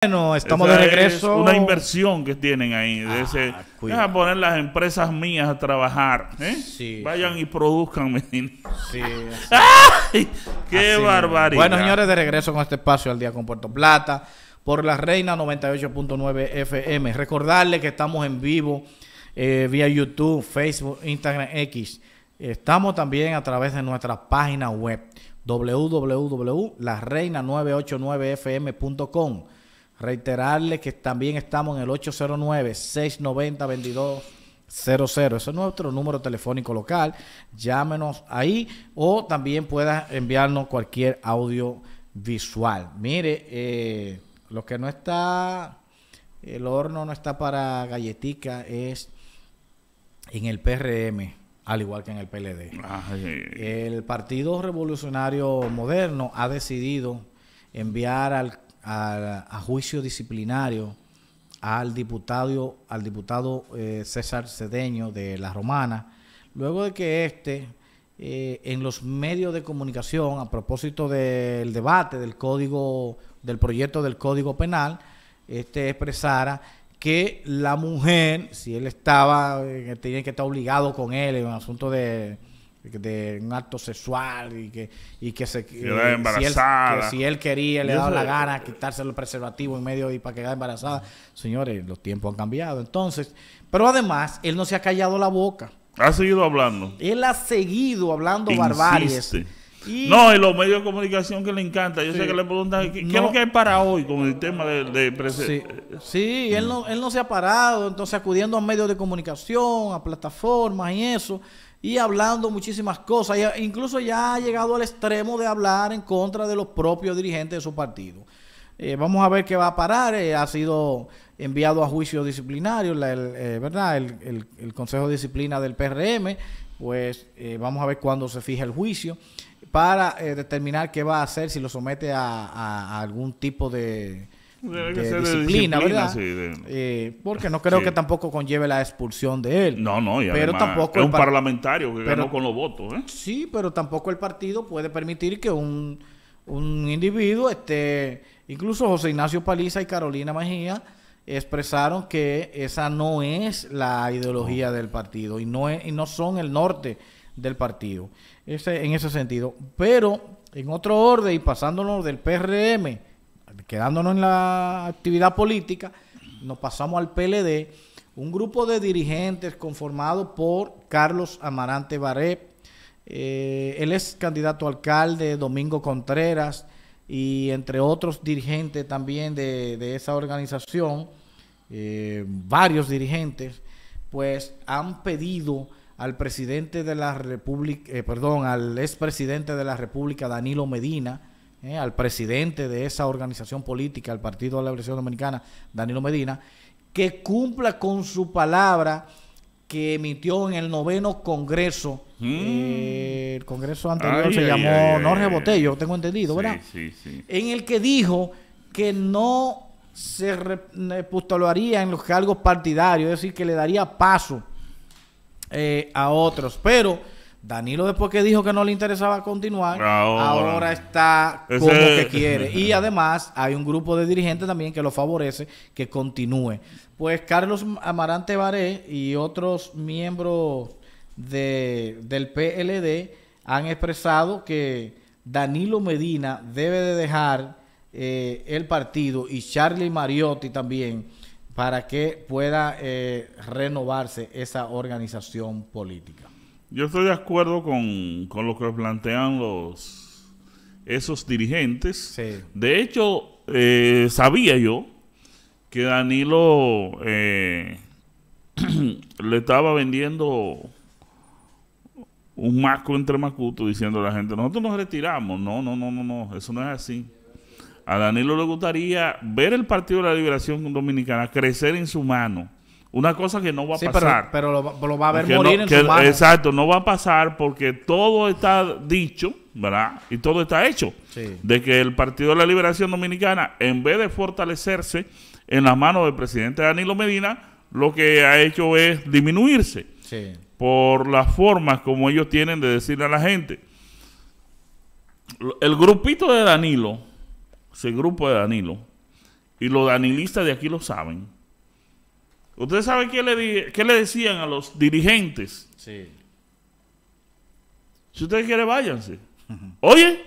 Bueno, estamos de regreso. una inversión que tienen ahí. De ah, deja poner las empresas mías a trabajar. ¿eh? Vayan y produzcan, meninos. ¡Ay! ¡Qué barbaridad! Bueno, señores, de regreso con este espacio al día con Puerto Plata por la Reina 98.9 FM. Recordarle que estamos en vivo eh, vía YouTube, Facebook, Instagram, X. Estamos también a través de nuestra página web www.lareina989fm.com Reiterarle que también estamos en el 809-690-2200. Ese es nuestro número telefónico local. Llámenos ahí o también pueda enviarnos cualquier audio visual. Mire, eh, lo que no está, el horno no está para galletica es en el PRM, al igual que en el PLD. El Partido Revolucionario Moderno ha decidido enviar al a, juicio disciplinario al diputado, al diputado eh, César Cedeño de La Romana, luego de que este, eh, en los medios de comunicación, a propósito del debate del código, del proyecto del Código Penal, este expresara que la mujer, si él estaba, eh, tenía que estar obligado con él en un asunto de, de un acto sexual y que, y que se eh, embarazada. Si, él, quería le daba la gana quitarse el preservativo en medio y para quedar embarazada señores los tiempos han cambiado entonces pero además él no se ha callado la boca ha seguido hablando él ha seguido hablando Insiste. No, y los medios de comunicación que le encanta. Yo sé que le preguntan, ¿qué, es lo que hay para hoy con el tema de, de Sí, él, no, él no se ha parado, entonces acudiendo a medios de comunicación, a plataformas y eso y hablando muchísimas cosas. incluso ya ha llegado al extremo de hablar en contra de los propios dirigentes de su partido. Eh, vamos a ver qué va a parar. Eh, ha sido enviado a juicio disciplinario, la, el, eh, ¿verdad? El, Consejo de Disciplina del PRM. Pues vamos a ver cuándo se fija el juicio para determinar qué va a hacer si lo somete a algún tipo de, disciplina, ¿verdad? Eh, porque no creo que tampoco conlleve la expulsión de él. No, no, pero tampoco es un parlamentario que pero, ganó con los votos. ¿eh? Sí, pero tampoco el partido puede permitir que un, un individuo esté. Incluso José Ignacio Paliza y Carolina Mejía expresaron que esa no es la ideología del partido y no, es, no son el norte del partido. Ese, en ese sentido. Pero en otro orden, y pasándonos del PRM quedándonos en la actividad política, nos pasamos al PLD, un grupo de dirigentes conformado por Carlos Amarante Baré, eh, él es candidato a alcalde, Domingo Contreras, y entre otros dirigentes también de, esa organización, eh, varios dirigentes, pues han pedido al presidente de la República, eh, perdón, al expresidente de la República, Danilo Medina, eh, al presidente de esa organización política, al Partido de la Liberación Dominicana, Danilo Medina, que cumpla con su palabra que emitió en el noveno Congreso. Mm. Eh, el Congreso anterior se llamó No Botello, tengo entendido, ¿verdad? Sí, sí. En el que dijo que no se repustolaría eh, en los cargos partidarios, es decir, que le daría paso a otros. Pero Danilo después que dijo que no le interesaba continuar, ahora, está como que quiere. Y además hay un grupo de dirigentes también que lo favorece que continúe. Pues Carlos Amarante Baré y otros miembros del PLD han expresado que Danilo Medina debe de dejar eh, el partido y Charlie Mariotti también para que pueda eh, renovarse esa organización política. Yo estoy de acuerdo con, con lo que plantean los esos dirigentes. De hecho, eh, sabía yo que Danilo eh, le estaba vendiendo un marco entre macuto diciendo a la gente, nosotros nos retiramos. No, no, no, no, no, eso no es así. A Danilo le gustaría ver el Partido de la Liberación Dominicana crecer en su mano una cosa que no va a pasar. Pero, lo, va a ver morir en su mano. Exacto, no va a pasar porque todo está dicho, ¿verdad? Y todo está hecho. De que el Partido de la Liberación Dominicana, en vez de fortalecerse en las manos del presidente Danilo Medina, lo que ha hecho es disminuirse. Por las formas como ellos tienen de decirle a la gente. El grupito de Danilo, ese grupo de Danilo, y los danilistas de aquí lo saben ¿Usted sabe qué le, qué le decían a los dirigentes? Sí. Si usted quiere, váyanse. Oye,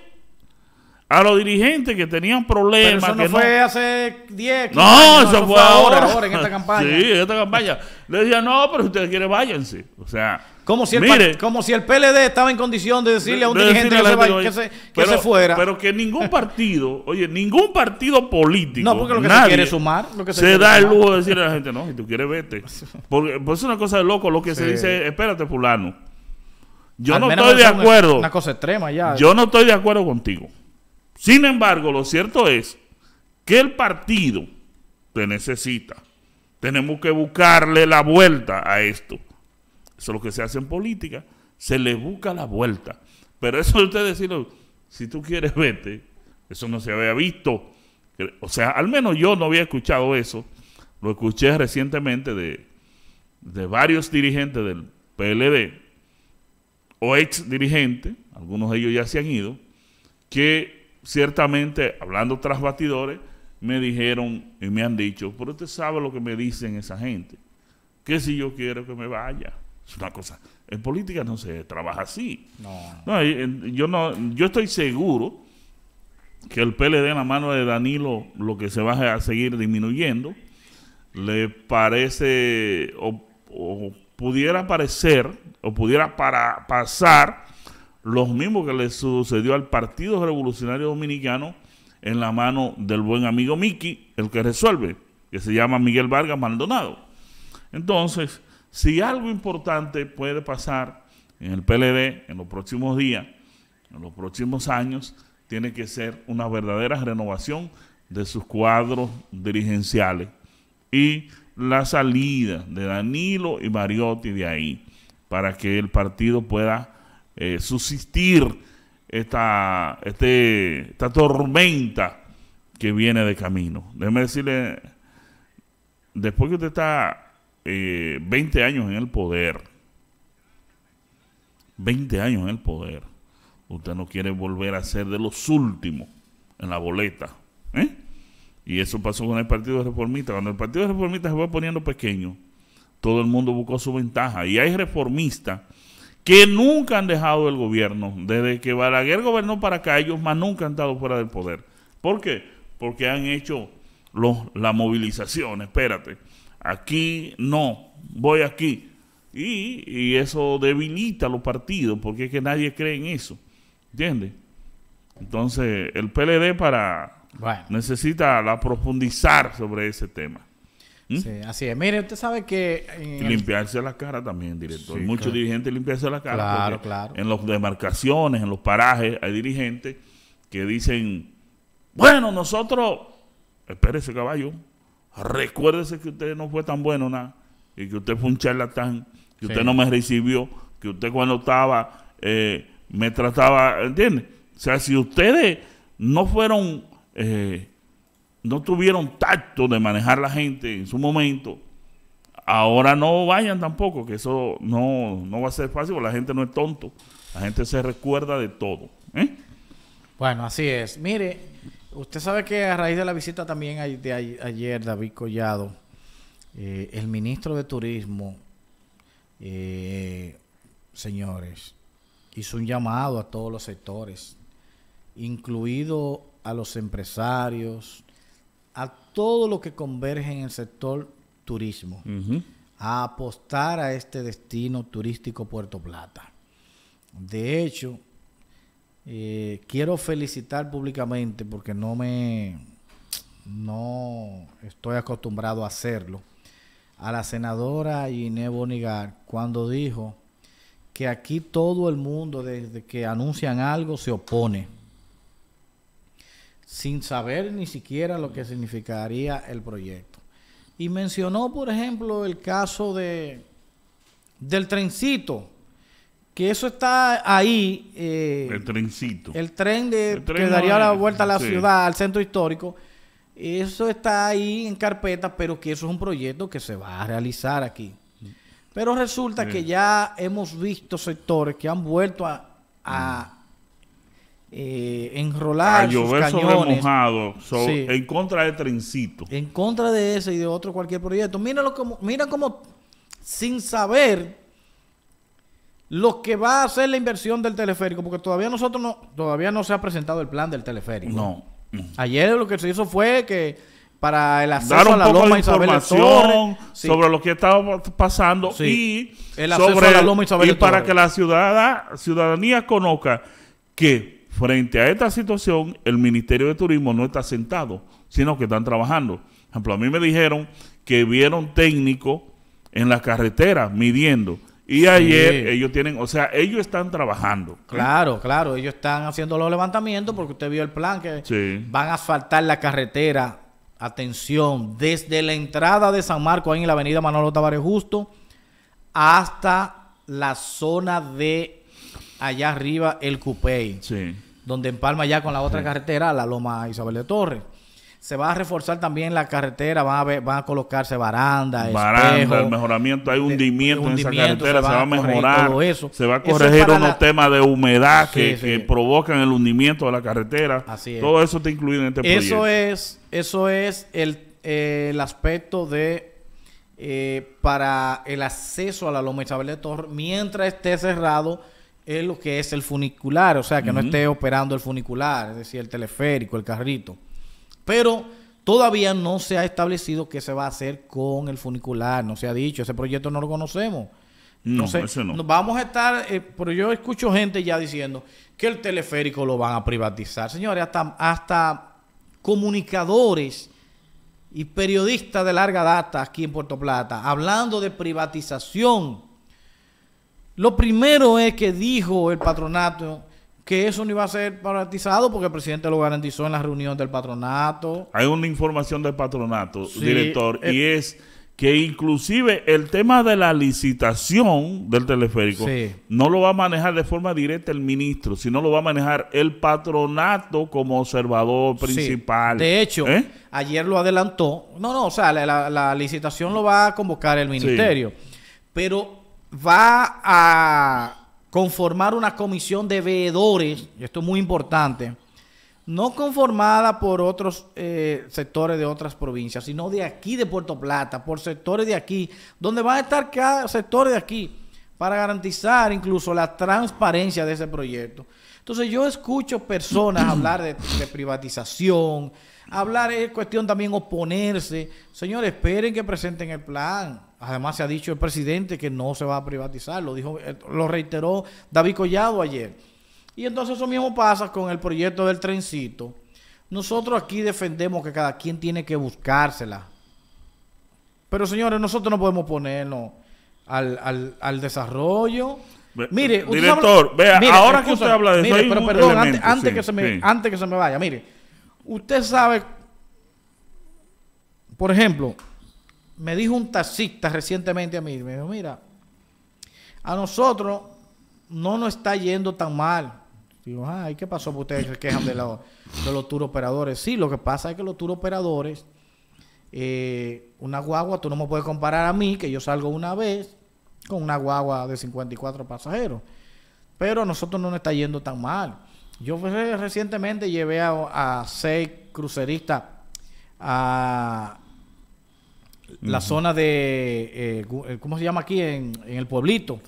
a los dirigentes que tenían problemas. eso no fue hace 10, no, Eso, fue, ahora. ahora, en esta campaña. Sí, en esta campaña. Le decía, no, pero si ustedes quieren, váyanse. O sea, como si, el, como si el PLD estaba en condición de decirle a un dirigente que, se, que, se, fuera. Pero que ningún partido, oye, ningún partido político. No, porque lo que se quiere sumar. se, da el lujo de decirle a la gente, no, si tú quieres, vete. Porque, pues es una cosa de loco lo que se dice, espérate, fulano. Yo no estoy de acuerdo. una cosa extrema ya. Yo no estoy de acuerdo contigo. Sin embargo, lo cierto es que el partido te necesita. Tenemos que buscarle la vuelta a esto. Eso es lo que se hace en política. Se le busca la vuelta. Pero eso de usted decirlo, si tú quieres vete, eso no se había visto. O sea, al menos yo no había escuchado eso. Lo escuché recientemente de, de varios dirigentes del PLD o ex dirigentes, algunos de ellos ya se han ido, que ciertamente, hablando tras batidores, me dijeron y me han dicho, pero usted sabe lo que me dicen esa gente, que si yo quiero que me vaya. Es una cosa, en política no se trabaja así. No. Eh, yo, no yo estoy seguro que el PLD en la mano de Danilo lo que se va a seguir disminuyendo, le parece o, pudiera parecer o pudiera para, pasar lo mismos que le sucedió al Partido Revolucionario Dominicano en la mano del buen amigo Miki, el que resuelve, que se llama Miguel Vargas Maldonado. Entonces, si algo importante puede pasar en el PLD en los próximos días, en los próximos años, tiene que ser una verdadera renovación de sus cuadros dirigenciales y la salida de Danilo y Mariotti de ahí para que el partido pueda eh, subsistir esta, este, esta tormenta que viene de camino. Déjeme decirle, después que usted está 20 eh, años en el poder, 20 años en el poder, usted no quiere volver a ser de los últimos en la boleta. ¿eh? Y eso pasó con el Partido Reformista. Cuando el Partido Reformista se fue poniendo pequeño, todo el mundo buscó su ventaja. Y hay reformistas que nunca han dejado el gobierno. Desde que Balaguer gobernó para acá, ellos más nunca han estado fuera del poder. ¿Por qué? Porque han hecho la movilización. Espérate, aquí no, voy aquí. Y, eso debilita a los partidos, porque es que nadie cree en eso. ¿Entiendes? Entonces, el PLD para necesita la profundizar sobre ese tema. Sí, así es. Mire, usted sabe que... limpiarse la cara también, director. hay Muchos dirigentes limpiarse la cara. Claro, claro. En las demarcaciones, en los parajes, hay dirigentes que dicen, bueno, nosotros... Espérese, caballo. Recuérdese que usted no fue tan bueno, nada. Y que usted fue un charlatán. Que usted no me recibió. Que usted cuando estaba... Eh, me trataba, entiende O sea, si ustedes no fueron... Eh, no tuvieron tacto de manejar la gente en su momento, ahora no vayan tampoco, que eso no, no va a ser fácil, porque la gente no es tonto, la gente se recuerda de todo. ¿eh? Bueno, así es. Mire, usted sabe que a raíz de la visita también de ayer, David Collado, eh, el ministro de Turismo, eh, señores, hizo un llamado a todos los sectores, incluido a los empresarios, todo lo que converge en el sector turismo, a apostar a este destino turístico Puerto Plata. De hecho, eh, quiero felicitar públicamente porque no me no estoy acostumbrado a hacerlo a la senadora Iné Bonigar cuando dijo que aquí todo el mundo desde que anuncian algo se opone sin saber ni siquiera lo que significaría el proyecto. Y mencionó, por ejemplo, el caso de, del trencito, que eso está ahí. Eh, el trencito. El tren, de, que daría la vuelta a la ciudad, al centro histórico. Eso está ahí en carpeta, pero que eso es un proyecto que se va a realizar aquí. Pero resulta que ya hemos visto sectores que han vuelto a eh, enrolar a sobre mojado, en contra de Trencito. En contra de ese y de otro cualquier proyecto. Mira, como, mira como sin saber lo que va a hacer la inversión del teleférico, porque todavía nosotros no, todavía no se ha presentado el plan del teleférico. No. Ayer lo que se hizo fue que para el acceso a la Loma Isabel información sobre lo que estaba pasando y para que la ciudad, ciudadanía conozca que frente a esta situación, el Ministerio de Turismo no está sentado, sino que están trabajando. Por ejemplo, a mí me dijeron que vieron técnicos en la carretera midiendo. Y ayer ellos tienen, o sea, ellos están trabajando. Claro, claro, ellos están haciendo los levantamientos porque usted vio el plan que van a asfaltar la carretera. Atención, desde la entrada de San Marco, ahí en la avenida Manolo Tavares Justo, hasta la zona de allá arriba el Cupey. Donde empalma ya con la otra carretera, la Loma Isabel de Torres. Se va a reforzar también la carretera, van a, ver, a colocarse barandas, Baranda, el mejoramiento, hay hundimiento, en esa carretera, se va, a mejorar, se va a corregir unos temas de humedad que, provocan el hundimiento de la carretera. Así Todo eso está incluido en este eso Es, eso es el, eh, aspecto de eh, para el acceso a la Loma Isabel de Torres mientras esté cerrado es lo que es el funicular, o sea, que no esté operando el funicular, es decir, el teleférico, el carrito. Pero todavía no se ha establecido qué se va a hacer con el funicular, no se ha dicho, ese proyecto no lo conocemos. No, sé, no. Vamos a estar, eh, pero yo escucho gente ya diciendo que el teleférico lo van a privatizar. Señores, hasta, hasta comunicadores y periodistas de larga data aquí en Puerto Plata hablando de privatización lo primero es que dijo el patronato que eso no iba a ser privatizado porque el presidente lo garantizó en la reunión del patronato. Hay una información del patronato, director, y eh, es que inclusive el tema de la licitación del teleférico no lo va a manejar de forma directa el ministro, sino lo va a manejar el patronato como observador principal. De hecho, ¿Eh? ayer lo adelantó. No, no, o sea, la, la, licitación lo va a convocar el ministerio. Pero va a conformar una comisión de veedores, esto es muy importante, no conformada por otros eh, sectores de otras provincias, sino de aquí de Puerto Plata, por sectores de aquí, donde van a estar cada sector de aquí, para garantizar incluso la transparencia de ese proyecto. Entonces yo escucho personas hablar de, privatización, hablar de cuestión también oponerse. Señores, esperen que presenten el plan. Además se ha dicho el presidente que no se va a privatizar, lo dijo, eh, lo reiteró David Collado ayer. Y entonces eso mismo pasa con el proyecto del trencito. Nosotros aquí defendemos que cada quien tiene que buscársela. Pero señores, nosotros no podemos ponernos al, desarrollo. director, vea, ahora que usted habla de eso, mire, pero perdón, antes, que se antes que se me vaya, mire, usted sabe, por ejemplo, me dijo un taxista recientemente a mí, me dijo, mira, a nosotros no nos está yendo tan mal. Digo, ay, ¿qué pasó? Porque ustedes se quejan de, los tour operadores. Sí, lo que pasa es que los tour operadores, eh, una guagua, tú no me puedes comparar a mí, que yo salgo una vez con una guagua de 54 pasajeros. Pero a nosotros no nos está yendo tan mal. Yo recientemente llevé a, a seis cruceristas a, la zona de, eh, eh, ¿cómo se llama aquí? En, el pueblito.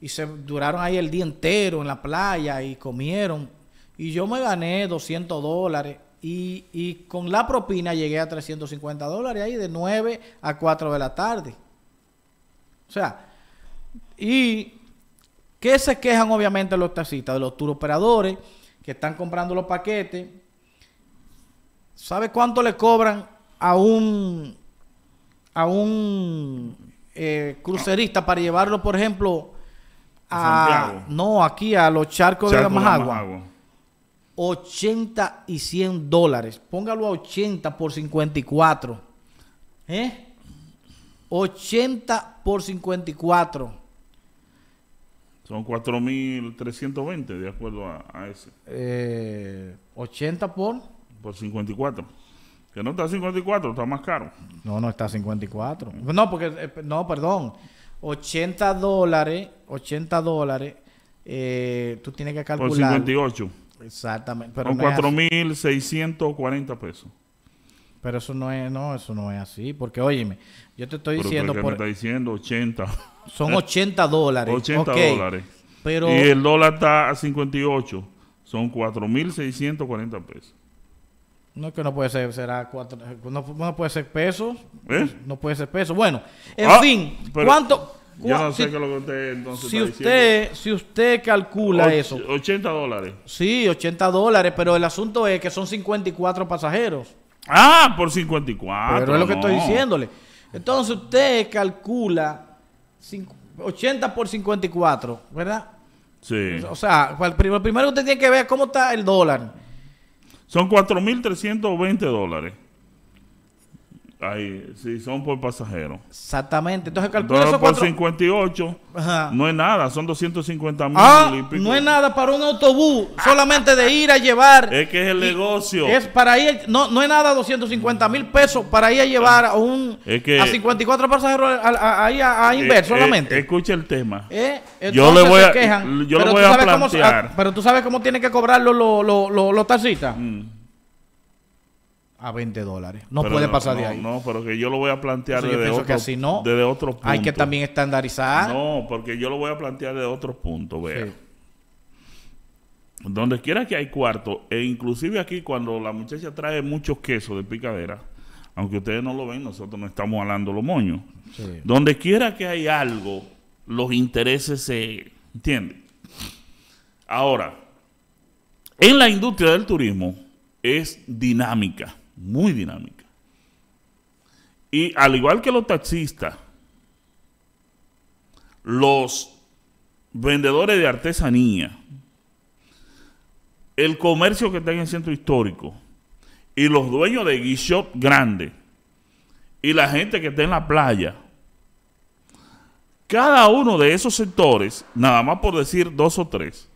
Y se duraron ahí el día entero en la playa y comieron. Y yo me gané 200 dólares. Y, con la propina llegué a 350 dólares ahí de 9 a 4 de la tarde. O sea, y que se quejan obviamente los taxistas, de los operadores? que están comprando los paquetes. ¿Sabe cuánto le cobran a un a un eh, crucerista para llevarlo, por ejemplo, a, no, aquí a los charcos Charco de agua 80 y 100 dólares. Póngalo a 80 por 54. ¿Eh? 80 por 54. Son 4.320, de acuerdo a, a ese. Eh, 80 por... Por 54. Que no está a 54, está más caro. No, no está a 54. No, porque, eh, no, perdón. 80 dólares, 80 dólares, eh, tú tienes que calcular. Por 58. Exactamente. Pero Con 4.640 pesos. Pero eso no es, no, eso no es así. Porque, óyeme, yo te estoy diciendo... Por, me está diciendo 80. Son 80 dólares. 80 dólares. Pero, y el dólar está a 58. Son 4.640 pesos. No que no puede ser, será cuatro, no, puede ser pesos, no puede ser pesos. ¿Eh? Bueno, en ah, fin, ¿cuánto? si, usted si usted, calcula eso. 80 dólares. Sí, 80 dólares, pero el asunto es que son 54 pasajeros. Ah, por 54. Pero es lo que estoy diciéndole. Entonces usted calcula 80 por 54, ¿verdad? Sí. O sea, primero, primero usted tiene que ver cómo está el dólar. Son 4.320 dólares. Ahí, sí, son por pasajero. Exactamente. Entonces calcula Entonces, por cuatro... 58 no es nada, son 250 mil. Ah, no es nada para un autobús, solamente de ir a llevar. Es que es el negocio. Es para ir, no, no es nada 250 mil pesos para ir a llevar a un a 54 pasajeros ahí a, eh, Inver eh, solamente. Escuche el tema. Eh, yo le voy a, yo le voy a plantear. Ah, pero tú sabes cómo tiene que cobrarlo los, los, taxistas. Mm a 20 dólares. No puede pasar de ahí. No, pero que yo lo voy a plantear desde, otro, no, desde otro punto. Hay que también estandarizar. No, porque yo lo voy a plantear desde otro punto. Vea. Donde quiera que hay cuarto, e inclusive aquí cuando la muchacha trae muchos quesos de picadera, aunque ustedes no lo ven, nosotros no estamos hablando los moños. Donde quiera que hay algo, los intereses se... ¿Entienden? Ahora, en la industria del turismo es dinámica muy dinámica. Y al igual que los taxistas, los vendedores de artesanía, el comercio que está en el centro histórico y los dueños de guisos grande y la gente que está en la playa, cada uno de esos sectores, nada más por decir dos o tres,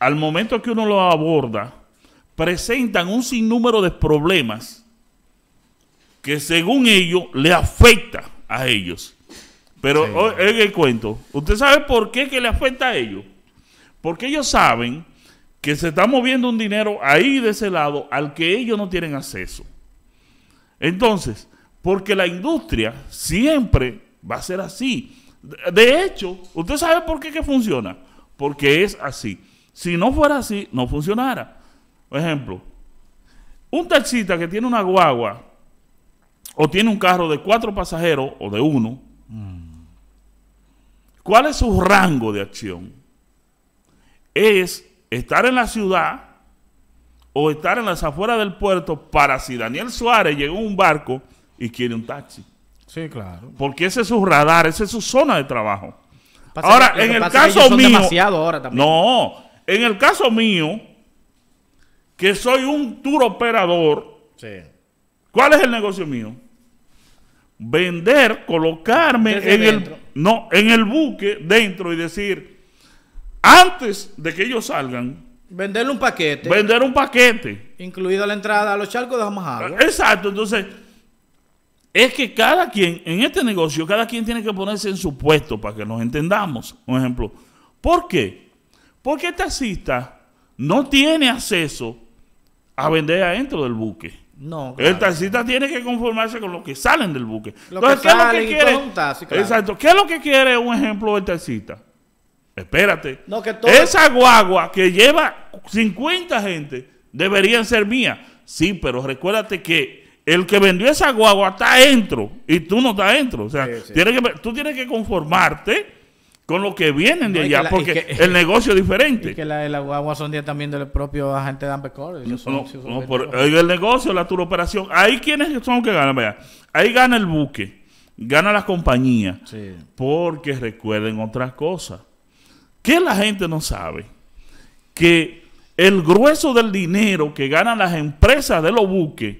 al momento que uno lo aborda, presentan un sinnúmero de problemas que según ellos le afecta a ellos. Pero en el cuento, ¿usted sabe por qué que le afecta a ellos? Porque ellos saben que se está moviendo un dinero ahí de ese lado al que ellos no tienen acceso. Entonces, porque la industria siempre va a ser así. De hecho, ¿usted sabe por qué que funciona? Porque es así. Si no fuera así, no funcionara ejemplo, un taxista que tiene una guagua o tiene un carro de cuatro pasajeros o de uno, ¿cuál es su rango de acción? Es estar en la ciudad o estar en las afueras del puerto para si Daniel Suárez llegó en un barco y quiere un taxi. Sí, claro. Porque ese es su radar, esa es su zona de trabajo. ahora, en el caso mío. no, en el caso mío, que soy un tour operador, ¿cuál es el negocio mío? Vender, colocarme en el, no, en el buque dentro y decir, antes de que ellos salgan, Venderle un paquete. Vender un paquete. Incluida la entrada a los charcos de algo. Exacto, entonces es que cada quien, en este negocio, cada quien tiene que ponerse en su puesto para que nos entendamos. Un ejemplo, ¿por qué? Porque el este taxista no tiene acceso a vender adentro del buque. No, El taxista tiene que conformarse con los que salen del buque. Entonces, ¿qué es lo que quiere? Exacto. ¿Qué es lo que quiere un ejemplo del taxista? Espérate. Esa guagua que lleva 50 gente deberían ser mía. Sí, pero recuérdate que el que vendió esa guagua está adentro y tú no estás adentro. O sea, Tienes tú tienes que conformarte con lo que vienen de allá, porque el negocio es diferente. que la, el agua son día también del propio agente de Ampecor. el negocio, la turoperación. Ahí quienes son los que ganan, Ahí gana el buque, gana la compañía. Porque recuerden otras cosas. Que la gente no sabe que el grueso del dinero que ganan las empresas de los buques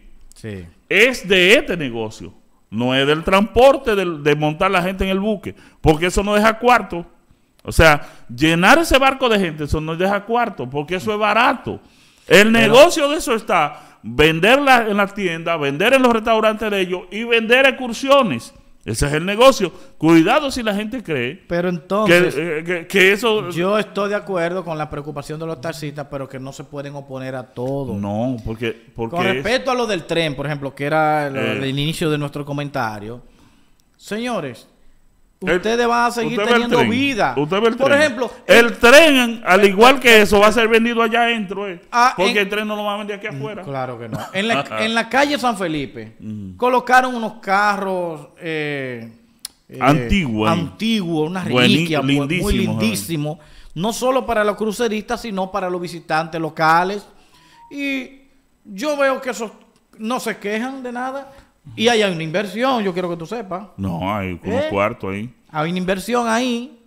es de este negocio no es del transporte, de, montar la gente en el buque, porque eso no deja cuarto. O sea, llenar ese barco de gente, eso no deja cuarto, porque eso es barato. El negocio de eso está venderla en la tienda, vender en los restaurantes de ellos y vender excursiones. Ese es el negocio. Cuidado si la gente cree. Pero entonces. Eh, que, eso. Yo estoy de acuerdo con la preocupación de los taxistas, pero que no se pueden oponer a todo. No, porque. porque con respecto a lo del tren, por ejemplo, que era eh. el inicio de nuestro comentario. Señores, Ustedes van a seguir teniendo vida. Por ejemplo, el, tren, al igual que eso, va a ser vendido allá adentro. Eh, ah, porque el tren no lo va a vender aquí mm, afuera. Claro que no. En la, calle San Felipe mm. colocaron unos carros eh, eh antiguos, antiguos, unas muy lindísimos. No solo para los cruceristas, sino para los visitantes locales. Y yo veo que esos no se quejan de nada. Y hay una inversión, yo quiero que tú sepas. No, hay un ¿Eh? cuarto ahí. Hay una inversión ahí.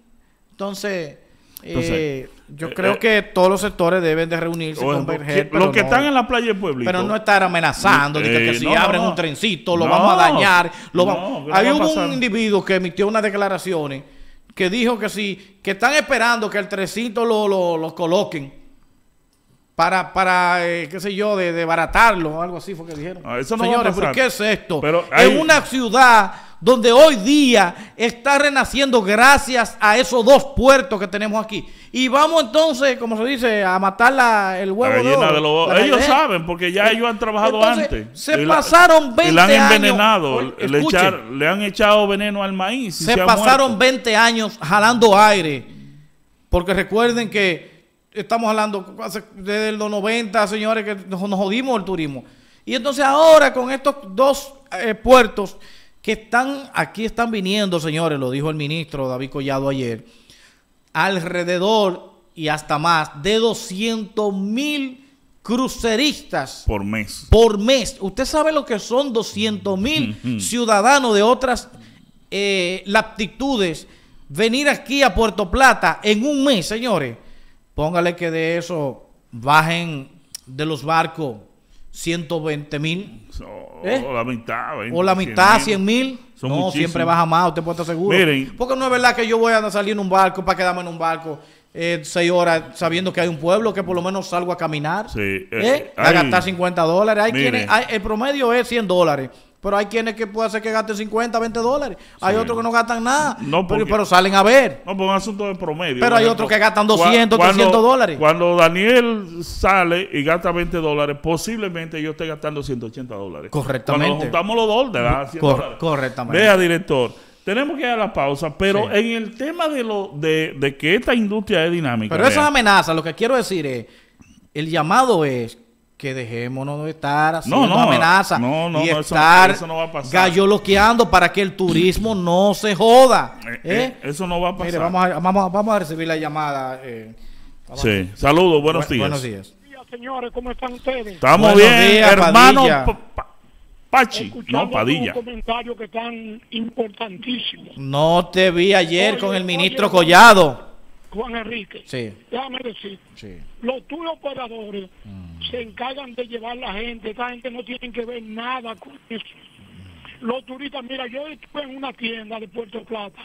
Entonces, eh, yo eh, creo que todos los sectores deben de reunirse, converger. los que están en la playa del Pero no estar amenazando, que, si abren un trencito lo vamos a dañar. Hay un individuo que emitió unas declaraciones que dijo que si que están esperando que el trencito lo, lo, lo coloquen para, para eh, qué sé yo, de, baratarlo o algo así fue que dijeron. Ah, Señores, ¿por qué es esto? En una ciudad donde hoy día está renaciendo gracias a esos dos puertos que tenemos aquí. Y vamos entonces, como se dice, a matar el huevo de, Ellos saben, porque ya ellos han trabajado antes. Se pasaron 20 años le han envenenado, le, han echado veneno al maíz. se, pasaron 20 años jalando aire. Porque recuerden que estamos hablando desde los 90, señores, que nos, jodimos el turismo. Y entonces ahora con estos dos eh, puertos que están, aquí están viniendo, señores, lo dijo el ministro David Collado ayer, alrededor y hasta más de 200 mil cruceristas. Por mes. Por mes. Usted sabe lo que son 200 mil ciudadanos de otras eh, latitudes venir aquí a Puerto Plata en un mes, señores Póngale que de eso bajen de los barcos 120 mil. ¿Eh? O la mitad, 100 mil. No, siempre baja más, usted puede estar seguro. Miren, Porque no es verdad que yo voy a salir en un barco para quedarme en un barco eh, seis horas sabiendo que hay un pueblo que por lo menos salgo a caminar. Sí, eh, a gastar 50 dólares. Hay el promedio es 100 dólares. Pero hay quienes que puede hacer que gasten 50, 20 dólares. Hay otros que no gastan nada. pero, salen a ver. No, por un asunto de promedio. Pero hay otros que gastan 200, 300 dólares. Cuando Daniel sale y gasta 20 dólares, posiblemente yo esté gastando 180 dólares. Correctamente. Cuando juntamos los dos, ¿verdad? Correctamente. Vea, director. Tenemos que ir a la pausa, pero en el tema de lo de, de que esta industria es dinámica. Pero es amenaza. lo que quiero decir es, el llamado es que dejémonos de estar haciendo no, no, no, y estar eso, galloloqueando para que el turismo no se joda. Eh, ¿eh? Eh, eso no va a pasar. Mire, vamos a, vamos, vamos a recibir la llamada. sí, saludos, buenos días. Buenos días. Señores, ¿cómo están ustedes? Estamos bien, hermano Pachi. no, Padilla. que No te vi ayer con el ministro Collado. Juan Enrique, déjame decir, los tuyos operadores mm. se encargan de llevar la gente, esta gente no tiene que ver nada con eso. Los turistas, mira, yo estuve en una tienda de Puerto Plata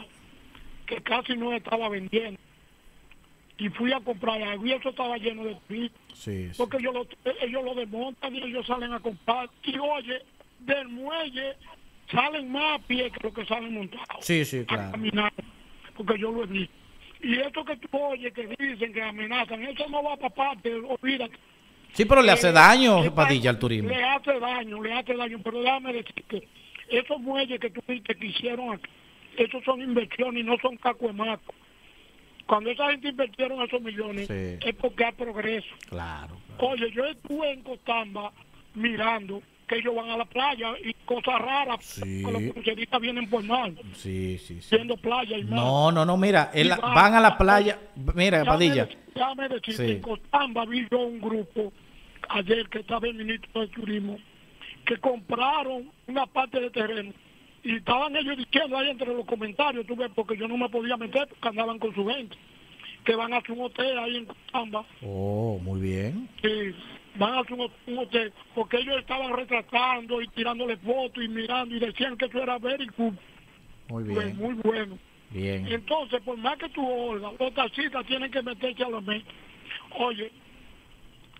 que casi no estaba vendiendo y fui a comprar algo y eso estaba lleno de turistas. porque ellos lo, desmontan y ellos salen a comprar. Y oye, del muelle salen más a pie que lo que salen montados. Sí, porque yo lo he visto. Y eso que tú oyes, que dicen, que amenazan, eso no va para parte, olvídate. Sí, pero le hace eh, daño, Padilla, al turismo. Le hace daño, le hace daño, pero déjame decirte, esos muelles que tú viste que hicieron aquí, esos son inversiones y no son cacuemacos. Cuando esa gente invirtieron esos millones, es porque hay progreso. Claro, Oye, yo estuve en Costamba mirando que ellos van a la playa y cosas raras. con Los cruceristas vienen por mal. playa y No, no, no, mira, van, a la playa. Mira, Padilla. ya me en Costamba vi yo un grupo ayer que estaba el ministro de Turismo que compraron una parte de terreno. Y estaban ellos diciendo ahí entre los comentarios, tú ves, porque yo no me podía meter porque andaban con su gente, que van a su hotel ahí en Costamba. Oh, muy bien. Sí van a hacer hotel, porque ellos estaban retratando y tirándole fotos y mirando y decían que eso era very Muy bien. muy bueno. Bien. Entonces, por más que tú oigas, los taxistas tienen que meterse a los meses Oye,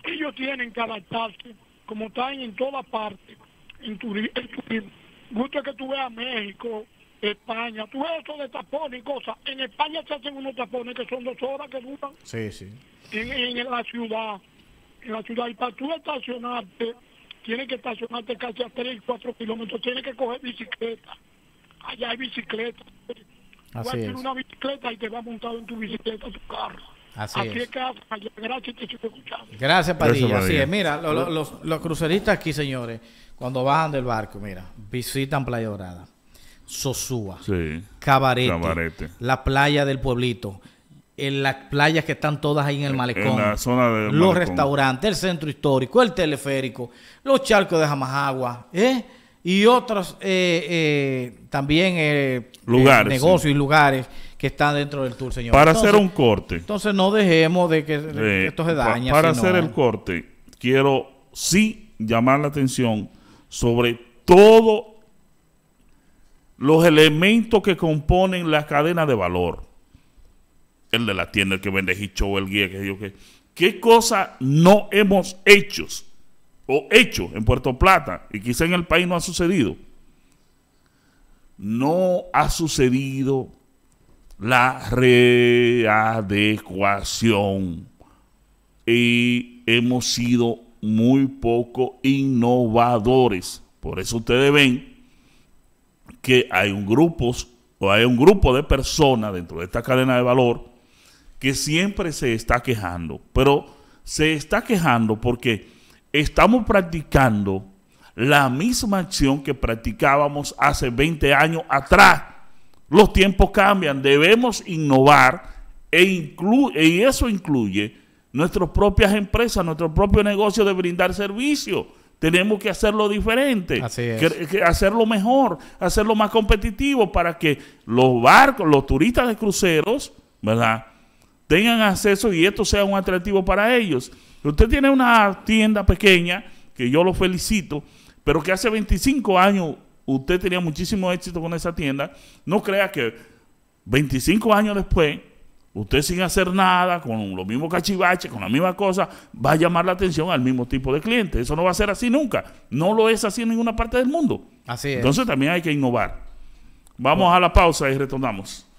ellos tienen que adaptarse, como están en todas partes, en turismo. Gusto que tú veas México, España, tú ves eso de tapones y cosas. En España se hacen unos tapones que son dos horas que duran. Sí, sí. en la ciudad en la ciudad. Y para tú estacionarte, tienes que estacionarte casi a 3, 4 kilómetros, tienes que coger bicicleta. Allá hay bicicleta. Así Vas a una bicicleta y te va montado en tu bicicleta tu carro. Así, Así es. que ah, pues, gracias, te estoy Gracias, Padilla. Así es. Mira, los, los cruceristas aquí, señores, cuando bajan del barco, mira, visitan Playa Dorada, Sosúa, sí. Cabarete, la playa del pueblito, en las playas que están todas ahí en el malecón, zona los restaurantes, el centro histórico, el teleférico, los charcos de Jamajagua, ¿eh? y otros eh, eh, también negocios y lugares que están dentro del tour, señor. Para hacer un corte. Entonces no dejemos de que, esto se dañe. Para hacer el corte, quiero sí llamar la atención sobre todo los elementos que componen la cadena de valor el de la tienda, que vende hicho, el guía, que dijo que. ¿Qué cosa no hemos hecho o hecho en Puerto Plata y quizá en el país no ha sucedido? No ha sucedido la readecuación y hemos sido muy poco innovadores. Por eso ustedes ven que hay un grupos o hay un grupo de personas dentro de esta cadena de valor que siempre se está quejando, pero se está quejando porque estamos practicando la misma acción que practicábamos hace 20 años atrás. Los tiempos cambian, debemos innovar e inclu e, y eso incluye nuestras propias empresas, nuestro propio negocio de brindar servicio. Tenemos que hacerlo diferente, hacerlo mejor, hacerlo más competitivo para que los barcos, los turistas de cruceros, ¿verdad? tengan acceso y esto sea un atractivo para ellos. Usted tiene una tienda pequeña, que yo lo felicito, pero que hace 25 años usted tenía muchísimo éxito con esa tienda. No crea que 25 años después, usted sin hacer nada, con los mismos cachivaches, con la misma cosa, va a llamar la atención al mismo tipo de cliente. Eso no va a ser así nunca. No lo es así en ninguna parte del mundo. Así es. Entonces también hay que innovar. Vamos a la pausa y retornamos.